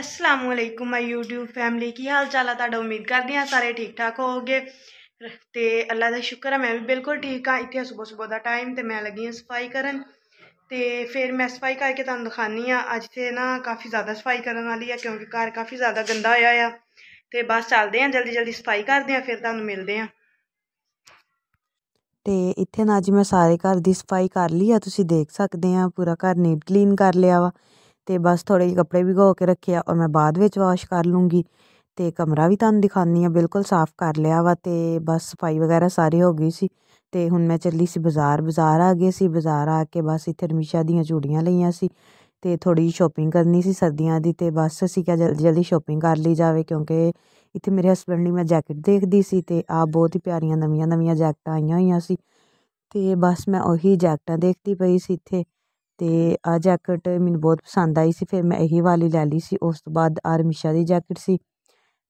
ਅਸਲਾਮ ਅਲੈਕੁਮ ਮਾਈ YouTube family ਕੀ ਹਾਲ ਚਾਲ ਆ ਤੁਹਾਡਾ ਉਮੀਦ ਕਰਦੀ ਹਾਂ ਸਾਰੇ ਠੀਕ ਠਾਕ ਹੋਗੇ ਤੇ ਅੱਲਾ ਦਾ ਸ਼ੁਕਰ ਹੈ ਮੈਂ ਵੀ ਬਿਲਕੁਲ ਠੀਕ ਆ ਇੱਥੇ ਸਵੇਰ ਸਵੇਰ ਦਾ ਟਾਈਮ ਤੇ ਮੈਂ ਲੱਗੀ ਹਾਂ ਸਫਾਈ ਕਰਨ ਤੇ ਫਿਰ ਮੈਂ ਸਫਾਈ ਕਰਕੇ ਤੁਹਾਨੂੰ ਦਿਖਾਨੀ ਆ ਅੱਜ ਤੇ ਨਾ ਕਾਫੀ ਜ਼ਿਆਦਾ ਸਫਾਈ ਕਰਨ ਵਾਲੀ ਆ ਕਿਉਂਕਿ ਘਰ ਕਾਫੀ ਜ਼ਿਆਦਾ ਗੰਦਾ ਹੋਇਆ ਆ ਤੇ ਬਸ ਚੱਲਦੇ ਆ ਜਲਦੀ ਜਲਦੀ ਸਫਾਈ ਕਰਦੇ ਆ ਫਿਰ ਤੁਹਾਨੂੰ ਮਿਲਦੇ ਆ ਤੇ ਇੱਥੇ ਨਾ ਜੀ ਮੈਂ ਸਾਰੇ ਘਰ ਦੀ ਸਫਾਈ ਕਰ ਲਈ ਆ ਤੁਸੀਂ ਦੇਖ ਸਕਦੇ ਆ ਪੂਰਾ ਘਰ ਨੀਟ ਕਲੀਨ ਕਰ ਲਿਆ ਵਾ ਤੇ ਬਸ ਥੋੜੇ ਜਿਹੇ ਕੱਪੜੇ ਭਿਗੋ ਕੇ ਰੱਖੇ ਆ ਔਰ ਮੈਂ ਬਾਅਦ ਵਿੱਚ ਵਾਸ਼ ਕਰ ਲੂੰਗੀ ਤੇ ਕਮਰਾ ਵੀ ਤੁਹਾਨੂੰ ਦਿਖਾਉਂਦੀ ਆ ਬਿਲਕੁਲ ਸਾਫ਼ ਕਰ ਲਿਆ ਵਾ ਤੇ ਬਸ ਸਫਾਈ ਵਗੈਰਾ ਸਾਰੀ ਹੋ ਗਈ ਸੀ ਤੇ ਹੁਣ ਮੈਂ ਚੱਲੀ ਸੀ ਬਾਜ਼ਾਰ ਬਾਜ਼ਾਰ ਆ ਗਏ ਸੀ ਬਾਜ਼ਾਰ ਆ ਕੇ ਬਸ ਇੱਥੇ ਰਮੀਸ਼ਾ ਦੀਆਂ ਚੂੜੀਆਂ ਲਈਆਂ ਸੀ ਤੇ ਥੋੜੀ ਸ਼ੋਪਿੰਗ ਕਰਨੀ ਸੀ ਸਰਦੀਆਂ ਦੀ ਤੇ ਬਸ ਅਸੀਂ ਕਿਹਾ ਜਲਦੀ ਜਲਦੀ ਸ਼ੋਪਿੰਗ ਕਰ ਲਈ ਜਾਵੇ ਕਿਉਂਕਿ ਇੱਥੇ ਮੇਰੇ ਹਸਬੰਦ ਲਈ ਮੈਂ ਜੈਕਟ ਦੇਖਦੀ ਸੀ ਤੇ ਆ ਬਹੁਤ ਹੀ ਪਿਆਰੀਆਂ ਨਵੀਆਂ ਨਵੀਆਂ ਜੈਕਟਾਂ ਆਈਆਂ ਹੋਈਆਂ ਸੀ ਤੇ ਬਸ ਮੈਂ ਉਹੀ ਜੈਕਟਾਂ ਦੇਖਦੀ ਪਈ ਸੀ ਇੱਥੇ ਤੇ ਆਹ ਜੈਕਟ ਮੈਨੂੰ ਬਹੁਤ ਪਸੰਦ ਆਈ ਸੀ ਫਿਰ ਮੈਂ ਇਹੀ ਵਾਲੀ ਲੈ ਲਈ ਸੀ ਉਸ ਤੋਂ ਬਾਅਦ ਆਰਮਿਸ਼ਾ ਦੀ ਜੈਕਟ ਸੀ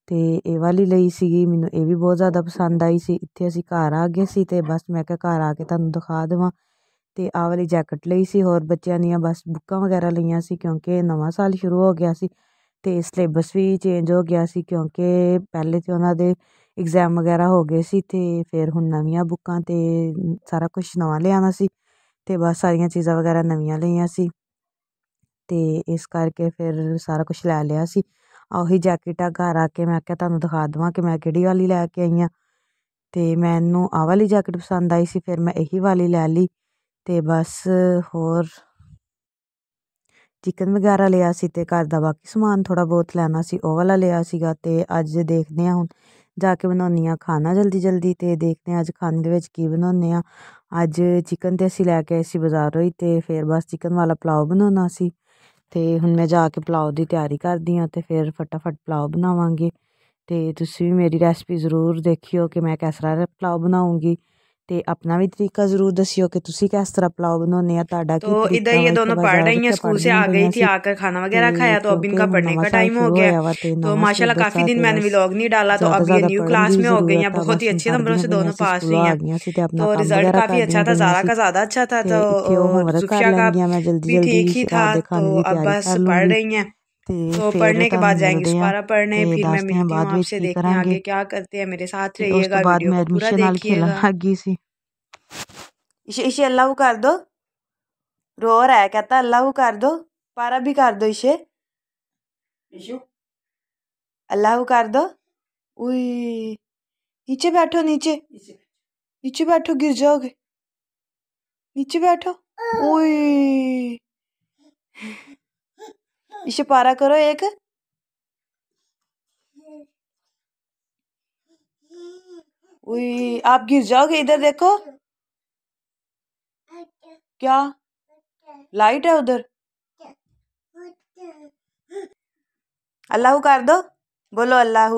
ਤੇ ਇਹ ਵਾਲੀ ਲਈ ਸੀਗੀ ਮੈਨੂੰ ਇਹ ਵੀ ਬਹੁਤ ਜ਼ਿਆਦਾ ਪਸੰਦ ਆਈ ਸੀ ਇੱਥੇ ਅਸੀਂ ਘਰ ਆ ਗਏ ਸੀ ਤੇ ਬਸ ਮੈਂ ਕਿਹਾ ਘਰ ਆ ਕੇ ਤੁਹਾਨੂੰ ਦਿਖਾ ਦੇਵਾਂ ਤੇ ਆਹ ਵਾਲੀ ਜੈਕਟ ਲਈ ਸੀ ਹੋਰ ਬੱਚਿਆਂ ਦੀਆਂ ਬਸ ਬੁੱਕਾਂ ਵਗੈਰਾ ਲਈਆਂ ਸੀ ਕਿਉਂਕਿ ਨਵਾਂ ਸਾਲ ਸ਼ੁਰੂ ਹੋ ਗਿਆ ਸੀ ਲਈ ਸਿਲੇਬਸ ਵੀ ਚੇਂਜ ਹੋ ਗਿਆ ਸੀ ਕਿਉਂਕਿ ਪਹਿਲੇ ਤੇ ਉਹਨਾਂ ਦੇ ਇਗਜ਼ਾਮ ਵਗੈਰਾ ਹੋ ਗਏ ਸੀ ਤੇ ਫਿਰ ਹੁਣ ਨਵੀਆਂ ਬੁੱਕਾਂ ਤੇ ਸਾਰਾ ਕੁਝ ਨਵਾਂ ਲਿਆਣਾ ਸੀ ਤੇ ਬਸ ਸਾਰੀਆਂ ਚੀਜ਼ਾਂ ਵਗੈਰਾ ਨਵੀਆਂ ਲਈਆਂ ਸੀ ਤੇ ਇਸ ਕਰਕੇ ਫਿਰ ਸਾਰਾ ਕੁਝ ਲੈ ਲਿਆ ਸੀ ਉਹੀ ਜੈਕਟ ਆ ਘਰ ਆ ਕੇ ਮੈਂ ਕਿਹਾ ਤੁਹਾਨੂੰ ਦਿਖਾ ਦਵਾਂ ਕਿ ਮੈਂ ਕਿਹੜੀ ਵਾਲੀ ਲੈ ਕੇ ਆਈ ਆ ਤੇ ਮੈਨੂੰ ਆਹ ਵਾਲੀ ਜੈਕਟ ਪਸੰਦ ਆਈ ਸੀ ਫਿਰ ਮੈਂ ਇਹੀ ਵਾਲੀ ਲੈ ਲਈ ਤੇ ਬਸ ਹੋਰ ਚਿਕਨ ਵਗੈਰਾ ਲਿਆ ਸੀ ਤੇ ਘਰ ਦਾ ਬਾਕੀ ਸਮਾਨ ਥੋੜਾ ਬਹੁਤ ਲੈਣਾ ਸੀ ਉਹ ਵਾਲਾ ਲਿਆ ਸੀਗਾ ਤੇ ਅੱਜ ਦੇਖਦੇ ਹਾਂ ਹੁਣ ਜਾ ਕੇ ਬਣਾਉਣੀਆਂ ਖਾਣਾ ਜਲਦੀ ਜਲਦੀ ਤੇ ਦੇਖਦੇ ਹਾਂ ਅੱਜ ਖਾਣੇ ਦੇ ਵਿੱਚ ਕੀ ਬਣਾਉਣੇ ਆ ਅੱਜ ਚਿਕਨ ਤੇ ਅਸੀਂ ਲੈ ਕੇ ਆਏ ਸੀ ਬਾਜ਼ਾਰੋਂ ਹੀ ਤੇ ਫਿਰ ਬਸ ਚਿਕਨ ਵਾਲਾ ਪਲਾਉ ਬਣਾਉਣਾ ਸੀ ਤੇ ਹੁਣ ਮੈਂ ਜਾ ਕੇ ਪਲਾਉ ਦੀ ਤਿਆਰੀ ਕਰਦੀ ਹਾਂ ਤੇ ਫਿਰ ਫਟਾਫਟ ਪਲਾਉ ਬਣਾਵਾਂਗੇ ਤੇ ਤੁਸੀਂ ਵੀ ਮੇਰੀ ਰੈਸਪੀ ਜ਼ਰੂਰ ਦੇਖਿਓ ਕਿ ਮੈਂ ਕਿਸ ਤਰ੍ਹਾਂ ਪਲਾਉ ਬਣਾਉਂਗੀ ਤੇ ਆਪਣਾ ਵੀ ਤਰੀਕਾ ਜ਼ਰੂਰ ਦੱਸਿਓ ਕਿ ਤੁਸੀਂ ਕਿਸ ਤਰ੍ਹਾਂ ਪਲਾਓ ਬਣਾਉਂਦੇ ਆ ਤੁਹਾਡਾ ਕੀ ਤਰੀਕਾ तो इधर ये दोनों पढ़ रही हैं स्कूल से आ गई थी आकर खाना वगैरह खाया तो अब इनका पढ़ने का टाइम हो गया तो माशाल्लाह काफी दिन मैंने व्लॉग नहीं डाला तो अब ये न्यू क्लास में हो गई बहुत ही अच्छे नंबरों से दोनों पास हुई हैं तो रिजल्ट काफी अच्छा, अच्छा था जारा का ज्यादा अच्छा था तो, तो ठीक ही था तो अब बस पढ़ रही है तो पढ़ने के बाद जाएंगे दोबारा पढ़ने फिर मैं मिलती हूँ आपसे देखने आगे क्या करते हैं मेरे साथ रहिएगा वीडियो पूरा देखिएगा ਇਸ਼ੇ ਇਸ਼ੇ ਲਵ ਕਰ ਦੋ ਰੋ ਰਹਾ ਹੈ ਕਹਤਾ ਲਵ ਕਰ ਦੋ ਪਾਰਾ ਵੀ ਕਰ ਦੋ ਇਸ਼ੇ ਇਸ਼ੂ ਅਲਾਹ ਕਰ ਦੋ ਉਈ ਨੀਚੇ ਬੈਠੋ ਨੀਚੇ ਨੀਚੇ ਬੈਠੋ ਗਿਰ ਜਾਓਗੇ ਨੀਚੇ ਬੈਠੋ ਉਈ ਇਸ਼ੇ ਪਾਰਾ ਕਰੋ ਇੱਕ ਉਈ ਆਪ ਗਿਰ ਜਾਓਗੇ ਇਧਰ ਦੇਖੋ क्या लाइट है उधर अल्लाह कर दो बोलो अल्लाह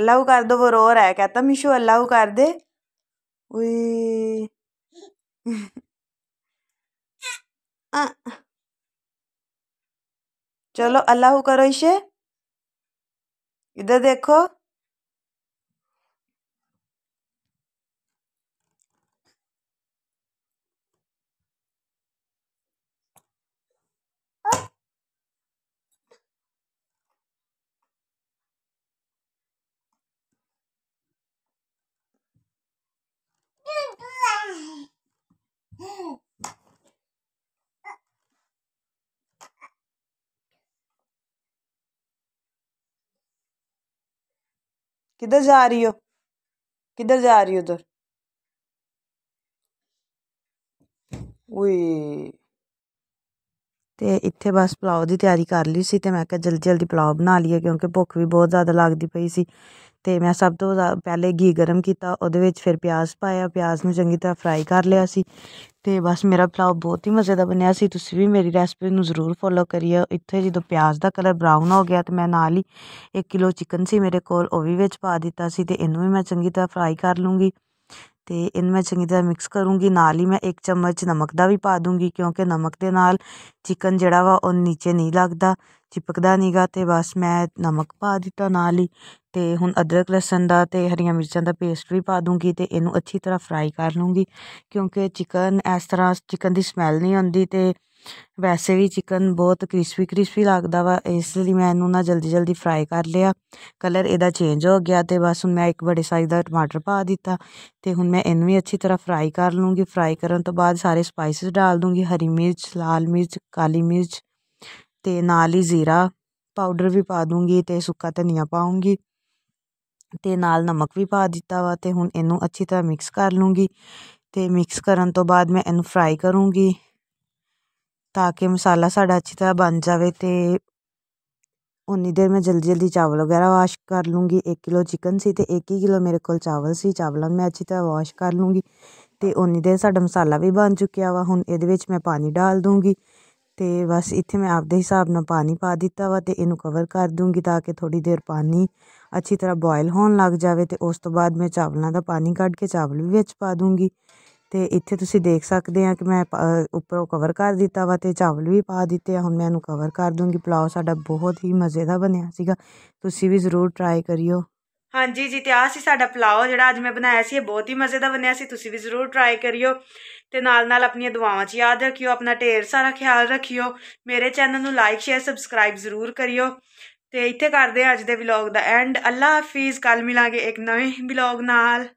अल्लाह कर दो वो रो रहा है कहता मिशो अल्लाह कर दे चलो अल्लाह करो इसे इधर देखो किधर जा रही हो किधर जा रही हो उधर ਉਏ ਤੇ ਇੱਥੇ ਬਸ ਪਲਾਉ ਦੀ ਤਿਆਰੀ ਕਰ ਲਈ ਸੀ ਤੇ ਮੈਂ ਕਿਹਾ ਜਲਦੀ ਜਲਦੀ ਪਲਾਉ ਬਣਾ ਲਈਏ ਕਿਉਂਕਿ ਭੁੱਖ ਵੀ ਬਹੁਤ ਜ਼ਿਆਦਾ ਲੱਗਦੀ ਪਈ ਸੀ ਤੇ ਮੈਂ ਸਭ ਤੋਂ ਪਹਿਲੇ ਘੀ ਗਰਮ ਕੀਤਾ ਉਹਦੇ ਵਿੱਚ ਫਿਰ ਪਿਆਜ਼ ਪਾਇਆ ਪਿਆਜ਼ ਨੂੰ ਚੰਗੀ ਤਰ੍ਹਾਂ ਫਰਾਈ ਕਰ ਲਿਆ ਸੀ ਤੇ ਬਸ ਮੇਰਾ ਪਲਾਉ ਬਹੁਤ ਹੀ ਮਜ਼ੇਦਾਰ ਬਣਿਆ ਸੀ ਤੁਸੀਂ ਵੀ ਮੇਰੀ ਰੈਸਪੀ ਨੂੰ ਜ਼ਰੂਰ ਫੋਲੋ ਕਰਿਓ ਇੱਥੇ ਜਦੋਂ ਪਿਆਜ਼ ਦਾ ਕਲਰ ਬਰਾਊਨ ਹੋ ਗਿਆ ਤਾਂ ਮੈਂ ਨਾਲ ਹੀ 1 ਕਿਲੋ ਚਿਕਨ ਸੀ ਮੇਰੇ ਕੋਲ ਉਹ ਵੀ ਵਿੱਚ ਪਾ ਦਿੱਤਾ ਸੀ ਤੇ ਇਹਨੂੰ ਵੀ ਮੈਂ ਚੰਗੀ ਤਰ੍ਹਾਂ ਫਰਾਈ ਕਰ ਲੂੰਗੀ ਤੇ ਇਹਨੂੰ ਮੈਂ ਚੰਗੀ ਤਰ੍ਹਾਂ ਮਿਕਸ ਕਰੂੰਗੀ ਨਾਲ ਹੀ ਮੈਂ ਇੱਕ ਚਮਚ ਨਮਕ ਦਾ ਵੀ ਪਾ ਦੂੰਗੀ ਕਿਉਂਕਿ ਨਮਕ ਦੇ ਨਾਲ ਚਿਕਨ ਜਿਹੜਾ ਵਾ ਉਹ ਨੀਚੇ ਨਹੀਂ ਲੱਗਦਾ ਚਿਪਕਦਾ ਨੀਗਾ ਤੇ ਬਸ ਮੈਂ ਨਮਕ ਪਾ ਦਿੱਤਾ ਨਾਲ ਹੀ ਤੇ ਹੁਣ ਅਦਰਕ ਲਸਣ ਦਾ ਤੇ ਹਰੀਆਂ ਮਿਰਚਾਂ ਦਾ ਪੇਸਟ ਵੀ ਪਾ ਦੂੰਗੀ ਤੇ ਇਹਨੂੰ ਅੱਛੀ ਤਰ੍ਹਾਂ ਫਰਾਈ ਕਰ ਲੂੰਗੀ ਕਿਉਂਕਿ ਚਿਕਨ ਇਸ ਤਰ੍ਹਾਂ ਚਿਕਨ ਦੀ ਸਮੈਲ ਨਹੀਂ ਆਉਂਦੀ ਤੇ ਵੈਸੇ ਵੀ ਚਿਕਨ ਬਹੁਤ ਕ੍ਰਿਸਪੀ ਕ੍ਰਿਸਪੀ ਲੱਗਦਾ ਵਾ ਇਸ ਲਈ ਮੈਂ ਇਹਨੂੰ ਨਾ ਜਲਦੀ ਜਲਦੀ ਫਰਾਈ ਕਰ ਲਿਆ ਕਲਰ ਇਹਦਾ ਚੇਂਜ ਹੋ ਗਿਆ ਤੇ ਬਸ ਹੁਣ ਮੈਂ ਇੱਕ ਬੜੇ ਸਾਈਜ਼ ਦਾ ਟਮਾਟਰ ਪਾ ਦਿੱਤਾ ਤੇ ਹੁਣ ਮੈਂ ਇਹਨੂੰ ਵੀ ਅੱਛੀ ਤਰ੍ਹਾਂ ਫਰਾਈ ਕਰ ਲੂੰਗੀ ਫਰਾਈ ਕਰਨ ਤੋਂ ਬਾਅਦ ਸਾਰੇ ਸਪਾਈਸਿਸ ਡਾਲ ਦੂੰਗੀ ਹਰੀ ਮਿਰਚ ਲਾਲ ਮਿਰਚ ਕਾਲੀ ਮਿਰਚ ਤੇ ਨਾਲ ਹੀ ਜ਼ੀਰਾ ਪਾਊਡਰ ਵੀ ਪਾ ਦੂੰਗੀ ਤੇ ਸੁੱਕਾ ਧਨੀਆ ਪਾਉਂਗੀ ਤੇ ਨਾਲ ਨਮਕ ਵੀ ਪਾ ਦਿੱਤਾ ਵਾ ਤੇ ਹੁਣ ਇਹਨੂੰ ਅੱਛੀ ਤਰ੍ਹਾਂ ਮਿਕਸ ਕਰ ਲੂੰਗੀ ਤੇ ਮਿਕਸ ਕਰਨ ਤੋਂ ਬਾਅਦ ਮੈਂ ਇਹਨੂੰ ਫਰਾਈ ਕਰੂੰਗੀ ਤਾਂ ਕਿ ਮਸਾਲਾ ਸਾਡਾ ਅੱਛੀ ਤਰ੍ਹਾਂ ਬਣ ਜਾਵੇ ਤੇ ਉਨੀ ਦੇਰ ਮੈਂ ਜਲਦੀ ਜਲਦੀ ਚਾਵਲ ਵਗੈਰਾ ਵਾਸ਼ ਕਰ ਲੂੰਗੀ 1 ਕਿਲੋ ਚਿਕਨ ਸੀ ਤੇ 1 ਕਿਲੋ ਮੇਰੇ ਕੋਲ ਚਾਵਲ ਸੀ ਚਾਵਲਾਂ ਮੈਂ ਅੱਛੀ ਤਰ੍ਹਾਂ ਵਾਸ਼ ਕਰ ਲੂੰਗੀ ਤੇ ਉਨੀ ਦੇਰ ਸਾਡਾ ਮਸਾਲਾ ਵੀ ਬਣ ਚੁੱਕਿਆ ਵਾ ਹੁਣ ਇਹਦੇ ਵਿੱਚ ਮੈਂ ਪਾਣੀ ਡਾਲ ਦੂੰਗੀ ਤੇ ਬਸ ਇੱਥੇ ਮੈਂ ਆਪਦੇ ਹਿਸਾਬ ਨਾਲ ਪਾਣੀ ਪਾ ਦਿੱਤਾ ਵਾ ਤੇ ਇਹਨੂੰ ਕਵਰ ਕਰ ਦੂੰਗੀ ਤਾਂ ਕਿ ਥੋੜੀ ਦੇਰ ਪਾਣੀ ਅੱਛੀ ਤਰ੍ਹਾਂ ਬੋਇਲ ਹੋਣ ਲੱਗ ਜਾਵੇ ਤੇ ਉਸ ਤੋਂ ਬਾਅਦ ਮੈਂ ਚਾਵਲਾਂ ਦਾ ਪਾਣੀ ਕੱਢ ਕੇ ਚਾਵਲ ਵੀ ਵਿੱਚ ਪਾ ਦੂੰਗੀ ਤੇ ਇੱਥੇ ਤੁਸੀਂ ਦੇਖ ਸਕਦੇ ਆ ਕਿ ਮੈਂ ਉੱਪਰੋਂ ਕਵਰ ਕਰ ਦਿੱਤਾ ਵਾ ਤੇ ਚਾਵਲ ਵੀ ਪਾ ਦਿੱਤੇ ਆ ਹੁਣ ਮੈਂ ਇਹਨੂੰ ਕਵਰ ਕਰ ਦੂੰਗੀ ਪਲਾਉ ਸਾਡਾ ਬਹੁਤ ਹੀ ਮਜ਼ੇ ਦਾ ਬਣਿਆ ਸੀਗਾ ਤੁਸੀਂ ਵੀ ਜ਼ਰੂਰ ਟਰਾਈ ਕਰਿਓ ਹਾਂਜੀ ਜੀ ਤੇ ਆ ਸੀ ਸਾਡਾ ਪਲਾਉ ਜਿਹੜਾ ਅੱਜ ਮੈਂ ਬਣਾਇਆ ਸੀ ਇਹ ਬਹੁਤ ਹੀ ਮਜ਼ੇ ਦਾ ਬਣਿਆ ਸੀ ਤੁਸੀਂ ਵੀ ਜ਼ਰੂਰ ਟਰਾਈ ਕਰਿਓ ਤੇ ਨਾਲ ਨਾਲ ਆਪਣੀਆਂ ਦੁਆਵਾਂ 'ਚ ਯਾਦ ਰੱਖਿਓ ਆਪਣਾ ਢੇਰ ਸਾਰਾ ਖਿਆਲ ਰੱਖਿਓ ਮੇਰੇ ਚੈਨਲ ਨੂੰ ਲਾਈਕ ਸ਼ੇਅਰ ਸਬਸਕ੍ਰਾਈਬ ਜ਼ਰੂਰ ਕਰਿਓ ਤੇ ਇੱਥੇ ਕਰਦੇ ਆ ਅੱਜ ਦੇ ਵਲੌਗ ਦਾ ਐਂਡ ਅੱਲਾ ਹਾਫਿਜ਼ ਕੱਲ ਮਿਲਾਂਗੇ ਇੱਕ ਨਵੇਂ ਵਲੌਗ ਨਾਲ